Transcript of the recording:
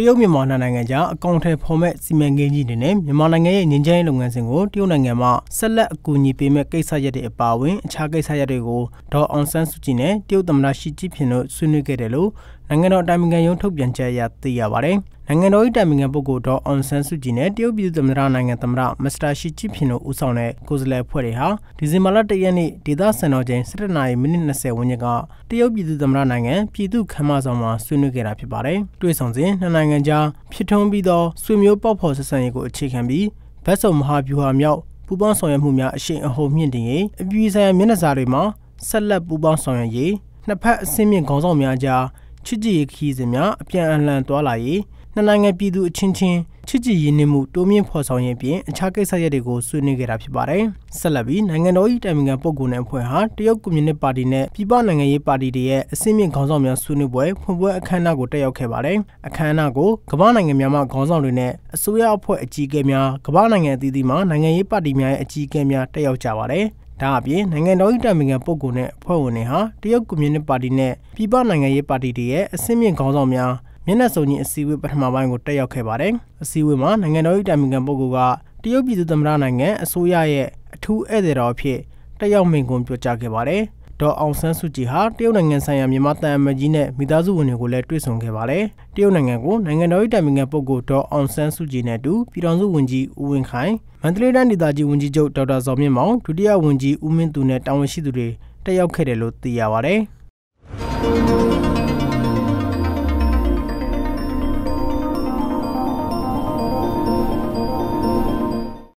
တရုတ်မြန်မာနိုင်ငံကြားအကောင့်ထဲဖော်မဲ့စီမံကိန်းကြီးတွေနဲ့မြန်မာနိုင်ငံရဲ့ငင်းချမ်းလုပ်ငန်းစဉ်ကိုတရုတ်နိုင်ငံမှဆက်လက်အကူအညီပေးမဲ့ကိစ္စရပ်တွေအပါအဝင်အခြားကိစ္စရပ်တွေကိုဒေါ်အောင်ဆန်းစုကြည်နဲ့တရုတ်သမ္မတရှီကျင့်ဖျင်တို့ဆွေးနွေးခဲ့တယ်လို့နိုင်ငံတော်အတိုင်ပင်ခံရုံးထုတ်ပြန်ချက်အရသိရပါဗျ။နိုင်ငံတော်၏တိုင်ပင်ခံပုဂ္ဂိုလ်ဒေါ်အောင်ဆန်းစုကြည်နဲ့တရုတ်ပြည်သူ့သမ္မတနိုင်ငံသမ္မတမစ္စတာရှီကျင့်ဖျင်တို့ဦးဆောင်တဲ့ကိုယ်စားလှယ်အဖွဲ့တွေဟာဒီဇင်ဘာလ၁ရက်နေ့ဒေသစံတော်ချိန်17နာရီမိနစ်20ဝန်းကျင်ကတရုတ်ပြည်သူ့သမ္မတနိုင်ငံပြည်သူ့ခမ်းမဆောင်မှာဆွေးနွေးခဲ့တာဖြစ်ပါတယ်။တွေ့ဆုံစဉ်နှစ်နိုင်ငံကြားဖြစ်ထွန်းပြီးသောဆွေမျိုးပေါက်ဖော်ဆက်ဆံရေးကိုအခြေခံပြီးဗတ်စုံမဟာဗျူဟာမြောက်ပူးပေါင်းဆောင်ရွက်မှုများအရှိန်အဟုန်မြင့်တင်ရေးအပြည်ဆိုင်ရာမျက်နှာစာတွေမှာဆက်လက်ပူးပေါင်းဆောင်ရွက်ရေးနှစ်ဖက်အဆင့်မြင့်ခေါင်းဆောင်များကြားချစ်ကြည်ရေးခီးစဉ်များအပြန်အလှန်တွာလာရေးနှစ်နိုင်ငံပြည်သူအချင်းချင်းချစ်ကြည်ရင်းနှီးမှုတိုးမြင့်ဖော်ဆောင်ရင်းပြင်အခြားကိစ္စရပ်တွေကိုဆွေးနွေးခဲ့တာဖြစ်ပါတယ်။ဆက်လက်ပြီးနိုင်ငံတော်၏တိုင်ပင်ခံပုဂ္ဂိုလ်နဲ့အဖွဲ့ဟာတရုတ်ကွန်မြူနစ်ပါတီနဲ့ပြည်ပနိုင်ငံရေးပါတီတွေရဲ့အစည်းအမြင့်ခေါင်းဆောင်များဆွေးနွေးပွဲဖွင့်ပွဲအခမ်းအနားကိုတက်ရောက်ခဲ့ပါတယ်။အခမ်းအနားကိုကမ္ဘာနိုင်ငံများမှခေါင်းဆောင်တွေနဲ့အစိုးရအဖွဲ့အကြီးအကဲများကမ္ဘာနိုင်ငံအသီးသီးမှနိုင်ငံရေးပါတီများရဲ့အကြီးအကဲများတက်ရောက်ကြပါတယ်။ဒါအပြင်နိုင်ငံတော်၏တာမင်ခံပုဂ္ဂိုလ်နဲ့အဖွဲ့ဝင်တွေဟာတရုတ်ကွန်မြူနစ်ပါတီနဲ့ပြည်ပနိုင်ငံရေးပါတီတွေရဲ့အစင်းမြင့်ခေါင်းဆောင်များမျက်နှာစုံကြီးအစည်းအဝေးပထမပိုင်းကိုတက်ရောက်ခဲ့ပါတယ်။အစည်းအဝေးမှာနိုင်ငံတော်၏တာဝန်ခံပုဂ္ဂိုလ်ကတရုတ်ပြည်သူ့သမ္မတနိုင်ငံအစိုးရရဲ့အထူးဧည့်သည်တော်အဖြစ်တက်ရောက်မိန့်ခွန်းပြောကြားခဲ့ပါတယ်။ဒေါ်အောင်ဆန်းစုကြည်ဟာတရုတ်နိုင်ငံဆိုင်ရာမြန်မာတန်အမကြီးနဲ့မိသားစုဝင်တွေကိုလည်းတွေ့ဆုံခဲ့ပါတယ်။တရုတ်နိုင်ငံကိုနိုင်ငံတော်၏တာဝန်ခံပုဂ္ဂိုလ်ဒေါ်အောင်ဆန်းစုကြည်နဲ့အတူပြည်ထောင်စုဝန်ကြီးဦးဝင်းခိုင်မန္တလေးတိုင်းဒေသကြီးဝန်ကြီးချုပ်ဒေါက်တာဇော်မြင့်မောင်ဒုတိယဝန်ကြီးဦးမင်းသူနဲ့တာဝန်ရှိသူတွေတက်ရောက်ခဲ့တယ်လို့သိရပါတယ်။